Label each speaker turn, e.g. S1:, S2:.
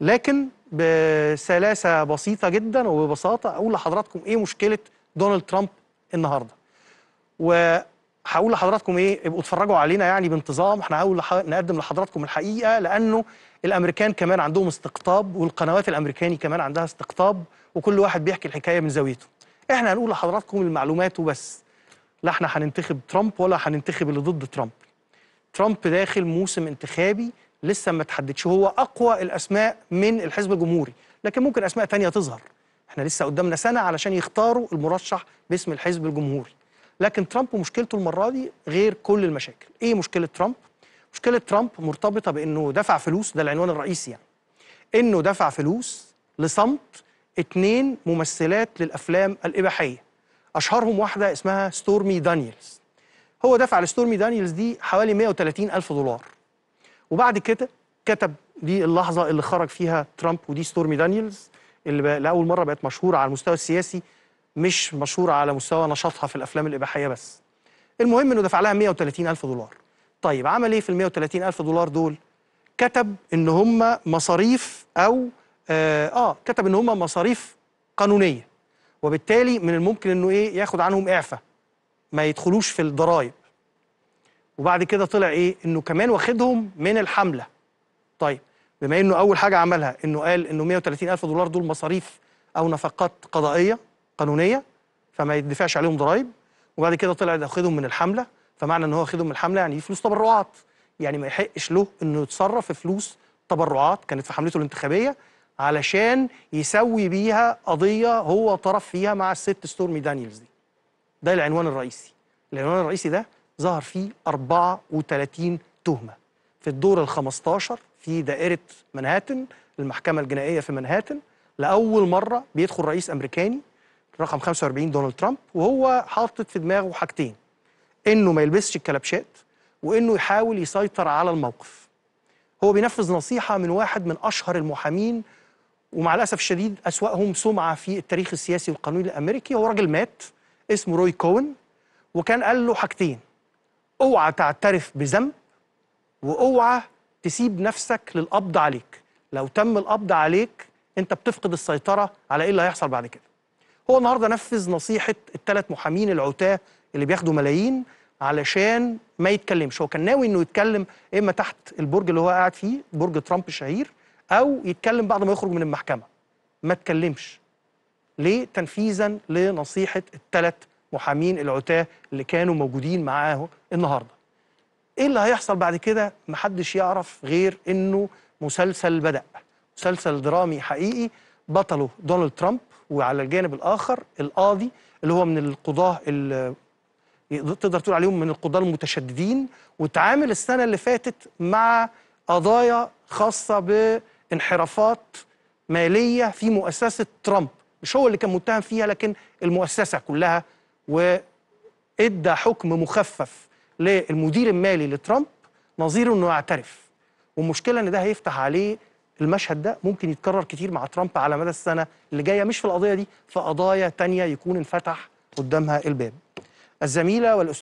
S1: لكن بسلاسه بسيطه جدا وببساطه اقول لحضراتكم ايه مشكله دونالد ترامب النهارده وهقول لحضراتكم ايه ابقوا اتفرجوا علينا يعني بانتظام احنا هقول لح... نقدم لحضراتكم الحقيقه لانه الامريكان كمان عندهم استقطاب والقنوات الامريكاني كمان عندها استقطاب وكل واحد بيحكي الحكايه من زاويته احنا هنقول لحضراتكم المعلومات وبس لا احنا هننتخب ترامب ولا هننتخب اللي ضد ترامب ترامب داخل موسم انتخابي لسه ما تحددش هو اقوى الاسماء من الحزب الجمهوري لكن ممكن اسماء تانية تظهر احنا لسه قدامنا سنه علشان يختاروا المرشح باسم الحزب الجمهوري لكن ترامب مشكلته المره دي غير كل المشاكل ايه مشكله ترامب مشكله ترامب مرتبطه بانه دفع فلوس ده العنوان الرئيسي يعني انه دفع فلوس لصمت اتنين ممثلات للافلام الاباحيه اشهرهم واحده اسمها ستورمي دانييلز هو دفع لستورمي دانييلز دي حوالي 130 الف دولار وبعد كده كتب دي اللحظه اللي خرج فيها ترامب ودي ستورمي دانييلز اللي لاول مره بقت مشهوره على المستوى السياسي مش مشهوره على مستوى نشاطها في الافلام الاباحيه بس المهم انه دفع لها 130 الف دولار طيب عمل ايه في ال 130 الف دولار دول كتب ان هم مصاريف او آه, اه كتب ان هم مصاريف قانونيه وبالتالي من الممكن انه ايه ياخد عنهم إعفة ما يدخلوش في الضرائب وبعد كده طلع ايه انه كمان واخدهم من الحمله طيب بما انه اول حاجه عملها انه قال انه 130 الف دولار دول مصاريف او نفقات قضائيه قانونيه فما يدفعش عليهم ضرائب وبعد كده طلع واخدهم من الحمله فمعنى ان هو واخدهم من الحمله يعني فلوس تبرعات يعني ما يحقش له انه يتصرف في فلوس تبرعات كانت في حملته الانتخابيه علشان يسوي بيها قضيه هو طرف فيها مع الست ستورمي دانييلز دي ده العنوان الرئيسي العنوان الرئيسي ده ظهر فيه 34 تهمة في الدور ال 15 في دائرة منهاتن المحكمة الجنائية في منهاتن لأول مرة بيدخل رئيس أمريكاني رقم 45 دونالد ترامب وهو حاطط في دماغه حاجتين إنه ما يلبسش الكلبشات وإنه يحاول يسيطر على الموقف هو بينفذ نصيحة من واحد من أشهر المحامين ومع الأسف الشديد أسوأهم سمعة في التاريخ السياسي والقانوني الأمريكي هو راجل مات اسمه روي كوين وكان قال له حاجتين اوعى تعترف بذنب واوعى تسيب نفسك للقبض عليك لو تم القبض عليك انت بتفقد السيطره على ايه اللي هيحصل بعد كده هو النهارده نفذ نصيحه الثلاث محامين العتاه اللي بياخدوا ملايين علشان ما يتكلمش هو كان ناوي انه يتكلم اما تحت البرج اللي هو قاعد فيه برج ترامب الشهير او يتكلم بعد ما يخرج من المحكمه ما اتكلمش ليه تنفيذا لنصيحه الثلاث محامين العتاه اللي كانوا موجودين معاه النهارده ايه اللي هيحصل بعد كده محدش يعرف غير انه مسلسل بدا مسلسل درامي حقيقي بطله دونالد ترامب وعلى الجانب الاخر القاضي اللي هو من القضاه اللي تقدر تقول عليهم من القضاه المتشددين وتعامل السنه اللي فاتت مع قضايا خاصه بانحرافات ماليه في مؤسسه ترامب مش هو اللي كان متهم فيها لكن المؤسسه كلها وادى حكم مخفف للمدير المالي لترامب نظيره انه يعترف والمشكله ان ده هيفتح عليه المشهد ده ممكن يتكرر كتير مع ترامب على مدى السنه اللي جايه مش في القضيه دي في قضايا تانية يكون انفتح قدامها الباب الزميله والأستاذ